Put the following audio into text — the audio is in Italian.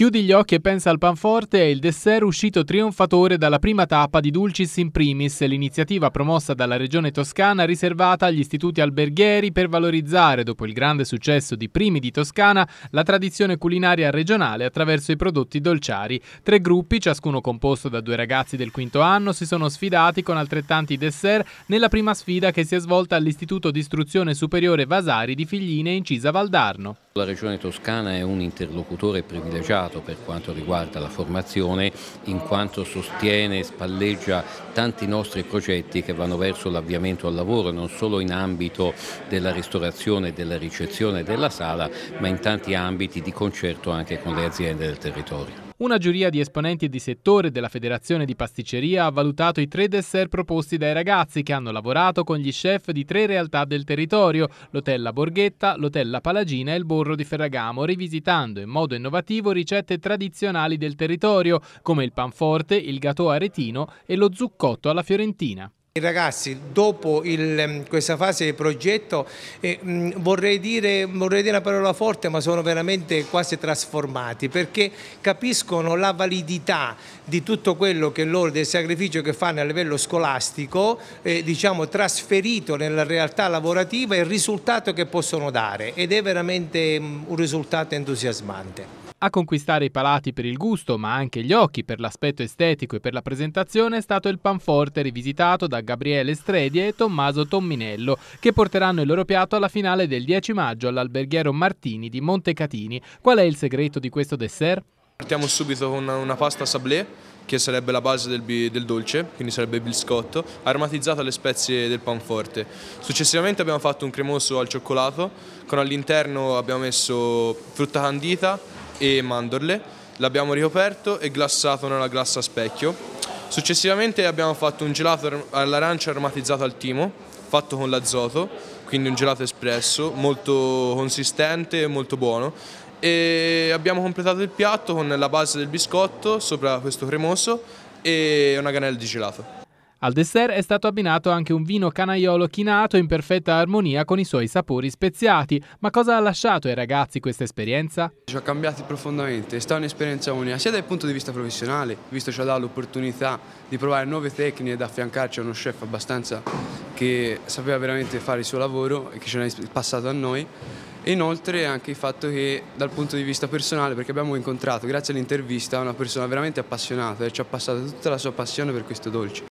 Chiudi gli occhi e pensa al panforte è il dessert uscito trionfatore dalla prima tappa di Dulcis in Primis, l'iniziativa promossa dalla regione toscana riservata agli istituti alberghieri per valorizzare, dopo il grande successo di Primi di Toscana, la tradizione culinaria regionale attraverso i prodotti dolciari. Tre gruppi, ciascuno composto da due ragazzi del quinto anno, si sono sfidati con altrettanti dessert nella prima sfida che si è svolta all'Istituto di Istruzione Superiore Vasari di Figline in Cisa Valdarno. La Regione Toscana è un interlocutore privilegiato per quanto riguarda la formazione in quanto sostiene e spalleggia tanti nostri progetti che vanno verso l'avviamento al lavoro non solo in ambito della ristorazione, della ricezione della sala ma in tanti ambiti di concerto anche con le aziende del territorio. Una giuria di esponenti di settore della Federazione di Pasticceria ha valutato i tre dessert proposti dai ragazzi che hanno lavorato con gli chef di tre realtà del territorio, l'Hotel La Borghetta, l'Hotel La Palagina e il Borro di Ferragamo, rivisitando in modo innovativo ricette tradizionali del territorio, come il panforte, il gatò aretino e lo zucchotto alla fiorentina. I ragazzi, dopo il, ehm, questa fase di progetto, eh, mm, vorrei, dire, vorrei, dire, una parola forte, ma sono veramente quasi trasformati perché capiscono la validità di tutto quello che loro, del sacrificio che fanno a livello scolastico, eh, diciamo trasferito nella realtà lavorativa e il risultato che possono dare ed è veramente mm, un risultato entusiasmante. A conquistare i palati per il gusto, ma anche gli occhi per l'aspetto estetico e per la presentazione, è stato il panforte rivisitato da Gabriele Stredie e Tommaso Tomminello, che porteranno il loro piatto alla finale del 10 maggio all'alberghiero Martini di Montecatini. Qual è il segreto di questo dessert? Partiamo subito con una, una pasta sablé che sarebbe la base del, del dolce, quindi sarebbe il biscotto, aromatizzato alle spezie del panforte. Successivamente abbiamo fatto un cremoso al cioccolato, con all'interno abbiamo messo frutta candita, e mandorle, l'abbiamo ricoperto e glassato nella glassa a specchio. Successivamente abbiamo fatto un gelato all'arancia aromatizzato al timo, fatto con l'azoto, quindi un gelato espresso, molto consistente e molto buono. E abbiamo completato il piatto con la base del biscotto sopra questo cremoso e una cannella di gelato. Al dessert è stato abbinato anche un vino canaiolo chinato in perfetta armonia con i suoi sapori speziati. Ma cosa ha lasciato ai ragazzi questa esperienza? Ci ha cambiati profondamente, è stata un'esperienza unica, sia dal punto di vista professionale, visto che ci ha dato l'opportunità di provare nuove tecniche ed affiancarci a uno chef abbastanza che sapeva veramente fare il suo lavoro e che ce l'ha passato a noi. E inoltre anche il fatto che dal punto di vista personale, perché abbiamo incontrato grazie all'intervista una persona veramente appassionata e ci ha passato tutta la sua passione per questo dolce.